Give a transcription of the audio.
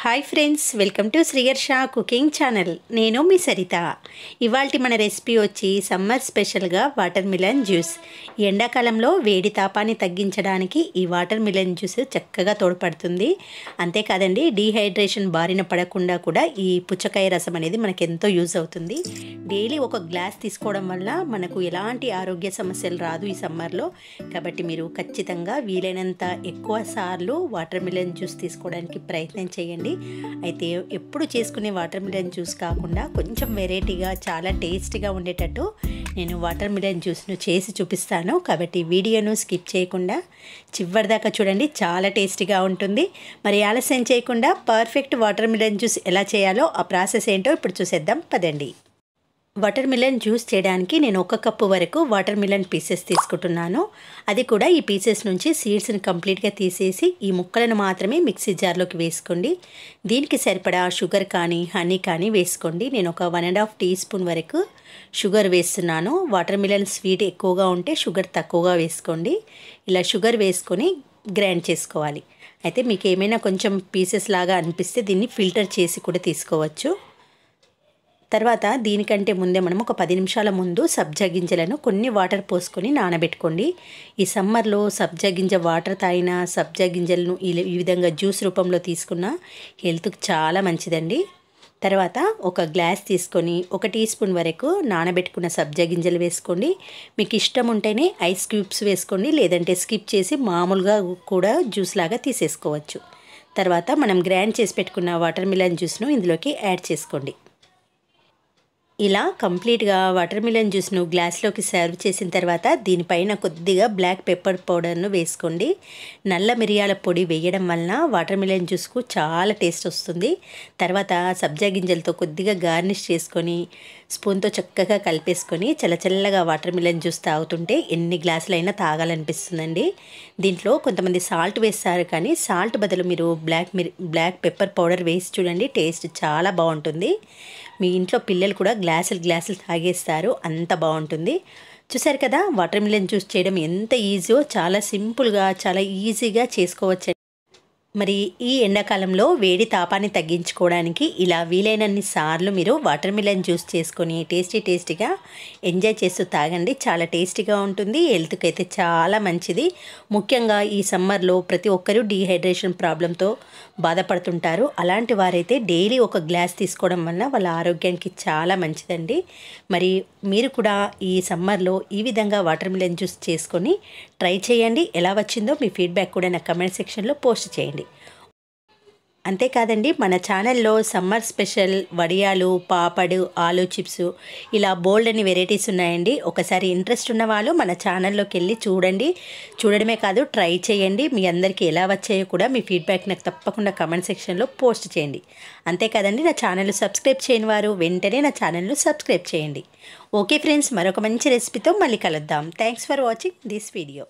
hi friends welcome to Sriyarsha cooking channel నేను మీ సరిత ఇవాళ మన రెసిపీ వచ్చి సమ్మర్ స్పెషల్గా వాటర్ మిలన్ జ్యూస్ ఎండాకాలంలో వేడి తాపాన్ని తగ్గించడానికి ఈ వాటర్ మిలన్ జ్యూస్ చక్కగా తోడ్పడుతుంది అంతేకాదండి డీహైడ్రేషన్ బారిన పడకుండా కూడా ఈ పుచ్చకాయ రసం అనేది మనకు ఎంతో యూజ్ అవుతుంది డైలీ ఒక గ్లాస్ తీసుకోవడం వల్ల మనకు ఎలాంటి ఆరోగ్య సమస్యలు రాదు ఈ సమ్మర్లో కాబట్టి మీరు ఖచ్చితంగా వీలైనంత ఎక్కువ సార్లు వాటర్ మిలన్ జ్యూస్ తీసుకోవడానికి ప్రయత్నం చేయండి చేసుకోండి అయితే ఎప్పుడు చేసుకునే వాటర్ మిలన్ జ్యూస్ కాకుండా కొంచెం వెరైటీగా చాలా టేస్టీగా ఉండేటట్టు నేను వాటర్ మిలన్ జ్యూస్ను చేసి చూపిస్తాను కాబట్టి వీడియోను స్కిప్ చేయకుండా చివరిదాకా చూడండి చాలా టేస్టీగా ఉంటుంది మరి ఆలస్యం చేయకుండా పర్ఫెక్ట్ వాటర్ మిలన్ జ్యూస్ ఎలా చేయాలో ఆ ప్రాసెస్ ఏంటో ఇప్పుడు చూసేద్దాం పదండి వాటర్ మిలన్ జ్యూస్ చేయడానికి నేను ఒక కప్పు వరకు వాటర్ మిలన్ పీసెస్ తీసుకుంటున్నాను అది కూడా ఈ పీసెస్ నుంచి సీడ్స్ని కంప్లీట్గా తీసేసి ఈ ముక్కలను మాత్రమే మిక్సీ జార్లోకి వేసుకోండి దీనికి సరిపడా షుగర్ కానీ హనీ కానీ వేసుకోండి నేను ఒక one and half teaspoon వరకు షుగర్ వేస్తున్నాను వాటర్ మిలన్ స్వీట్ ఎక్కువగా ఉంటే షుగర్ తక్కువగా వేసుకోండి ఇలా షుగర్ వేసుకొని గ్రైండ్ చేసుకోవాలి అయితే మీకు ఏమైనా కొంచెం పీసెస్ లాగా అనిపిస్తే దీన్ని ఫిల్టర్ చేసి కూడా తీసుకోవచ్చు తర్వాత దీనికంటే ముందే మనం ఒక పది నిమిషాల ముందు సబ్జా గింజలను కొన్ని వాటర్ పోసుకొని నానబెట్టుకోండి ఈ సమ్మర్లో సబ్జా గింజ వాటర్ తాగినా సబ్జా గింజలను ఈ విధంగా జ్యూస్ రూపంలో తీసుకున్న హెల్త్కి చాలా మంచిదండి తర్వాత ఒక గ్లాస్ తీసుకొని ఒక టీ స్పూన్ వరకు నానబెట్టుకున్న సబ్జా గింజలు వేసుకోండి మీకు ఇష్టం ఉంటేనే ఐస్ క్యూబ్స్ వేసుకోండి లేదంటే స్కిప్ చేసి మామూలుగా కూడా జ్యూస్ లాగా తీసేసుకోవచ్చు తర్వాత మనం గ్రైండ్ చేసి పెట్టుకున్న వాటర్ మిలన్ జ్యూస్ను ఇందులోకి యాడ్ చేసుకోండి ఇలా కంప్లీట్గా వాటర్ మిలన్ జ్యూస్ను గ్లాస్లోకి సర్వ్ చేసిన తర్వాత దీనిపైన కొద్దిగా బ్లాక్ పెప్పర్ పౌడర్ను వేసుకోండి నల్ల మిరియాల పొడి వేయడం వలన వాటర్ మిలన్ జ్యూస్కు చాలా టేస్ట్ వస్తుంది తర్వాత సబ్జా గింజలతో కొద్దిగా గార్నిష్ చేసుకొని స్పూన్తో చక్కగా కలిపేసుకొని చల్లచల్లగా వాటర్ మిలన్ జ్యూస్ తాగుతుంటే ఎన్ని గ్లాసులైనా తాగాలనిపిస్తుందండి దీంట్లో కొంతమంది సాల్ట్ వేస్తారు కానీ సాల్ట్ బదులు మీరు బ్లాక్ మిరి బ్లాక్ పెప్పర్ పౌడర్ వేసి చూడండి టేస్ట్ చాలా బాగుంటుంది మీ ఇంట్లో పిల్లలు కూడా గ్లాసులు గ్లాసులు తాగేస్తారు అంత బాగుంటుంది చూసారు కదా వాటర్ మిలన్ జ్యూస్ చేయడం ఎంత ఈజీయో చాలా సింపుల్గా చాలా ఈజీగా చేసుకోవచ్చు మరి ఈ ఎండాకాలంలో వేడి తాపాన్ని తగ్గించుకోవడానికి ఇలా వీలైనన్ని సార్లు మీరు వాటర్ మిలన్ జ్యూస్ చేసుకొని టేస్టీ టేస్టీగా ఎంజాయ్ చేస్తూ తాగండి చాలా టేస్టీగా ఉంటుంది హెల్త్కి అయితే చాలా మంచిది ముఖ్యంగా ఈ సమ్మర్లో ప్రతి ఒక్కరూ డీహైడ్రేషన్ ప్రాబ్లంతో బాధపడుతుంటారు అలాంటి వారైతే డైలీ ఒక గ్లాస్ తీసుకోవడం వల్ల వాళ్ళ ఆరోగ్యానికి చాలా మంచిదండి మరి మీరు కూడా ఈ సమ్మర్లో ఈ విధంగా వాటర్ మిలన్ జ్యూస్ చేసుకొని ట్రై చేయండి ఎలా వచ్చిందో మీ ఫీడ్బ్యాక్ కూడా నా కమెంట్ సెక్షన్లో పోస్ట్ చేయండి అంతేకాదండి మన ఛానల్లో సమ్మర్ స్పెషల్ వడియాలు పాపడు ఆలు చిప్స్ ఇలా బోల్డ్ అని వెరైటీస్ ఉన్నాయండి ఒకసారి ఇంట్రెస్ట్ ఉన్న వాళ్ళు మన ఛానల్లోకి వెళ్ళి చూడండి చూడడమే కాదు ట్రై చేయండి మీ అందరికీ ఎలా వచ్చాయో కూడా మీ ఫీడ్బ్యాక్ నాకు తప్పకుండా కమెంట్ సెక్షన్లో పోస్ట్ చేయండి అంతేకాదండి నా ఛానల్ సబ్స్క్రైబ్ చేయని వారు వెంటనే నా ఛానల్ను సబ్స్క్రైబ్ చేయండి ఓకే ఫ్రెండ్స్ మరొక మంచి రెసిపీతో మళ్ళీ కలుద్దాం thanks for watching this video